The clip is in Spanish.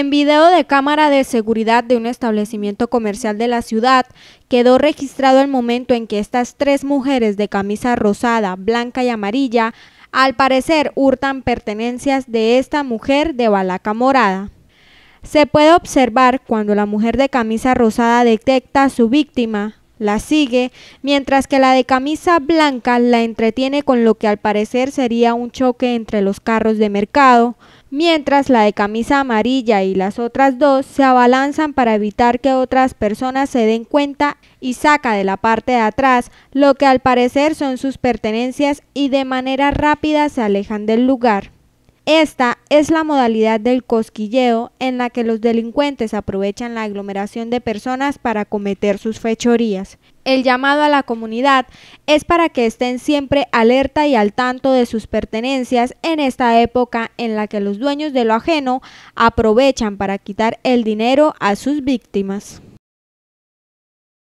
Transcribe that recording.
En video de cámara de seguridad de un establecimiento comercial de la ciudad quedó registrado el momento en que estas tres mujeres de camisa rosada, blanca y amarilla al parecer hurtan pertenencias de esta mujer de balaca morada. Se puede observar cuando la mujer de camisa rosada detecta a su víctima, la sigue, mientras que la de camisa blanca la entretiene con lo que al parecer sería un choque entre los carros de mercado, mientras la de camisa amarilla y las otras dos se abalanzan para evitar que otras personas se den cuenta y saca de la parte de atrás lo que al parecer son sus pertenencias y de manera rápida se alejan del lugar. Esta es la modalidad del cosquilleo en la que los delincuentes aprovechan la aglomeración de personas para cometer sus fechorías. El llamado a la comunidad es para que estén siempre alerta y al tanto de sus pertenencias en esta época en la que los dueños de lo ajeno aprovechan para quitar el dinero a sus víctimas.